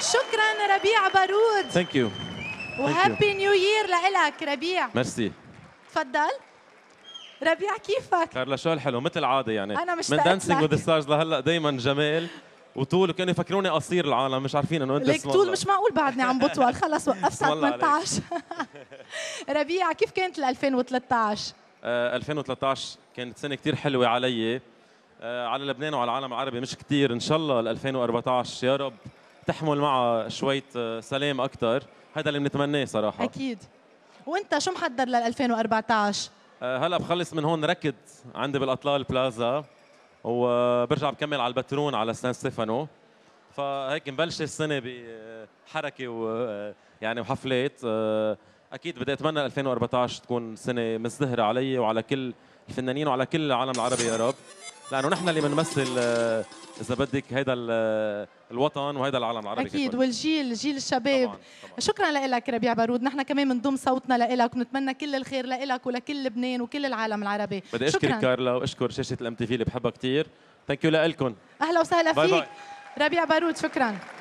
شكرا ربيع بارود ثانك يو وهابي نيو يير لإلك ربيع ميرسي تفضل ربيع كيفك؟ كارلا شو الحلو مثل العاده يعني انا مش من دانسينج وذ ستارز لهلا دائما جمال وطول كانوا يفكروني قصير العالم مش عارفين انه انت ليك طول مش معقول بعدني عم بطول خلص وقفت 18 ربيع كيف كانت ال 2013 آه 2013 كانت سنه كثير حلوه علي آه على لبنان وعلى العالم العربي مش كثير ان شاء الله ال 2014 يا رب تحمل معها شوية آه، سلام أكثر هذا اللي بنتمناه صراحة أكيد وأنت شو محضر لل 2014 آه، هلا بخلص من هون ركض عندي بالاطلال بلازا وبرجع بكمل على البترون على سان ستيفانو فهيك مبلش السنه بحركه ويعني آه، وحفلات اكيد بدي اتمنى 2014 تكون سنه مزدهره علي وعلى كل الفنانين وعلى كل العالم العربي يا رب لانه نحن اللي بنمثل آه، اذا بدك هذا آه، الوطن وهذا العالم العربي اكيد كتبه. والجيل جيل الشباب طبعاً طبعاً. شكرا لك ربيع بارود نحن كمان بنضم صوتنا لك ونتمنى كل الخير لك ولكل لبنان وكل العالم العربي بدي اشكر كارلا واشكر شاشه الام تي في اللي بحبها كثير ثانك يو لكم اهلا وسهلا باي فيك باي. ربيع بارود شكرا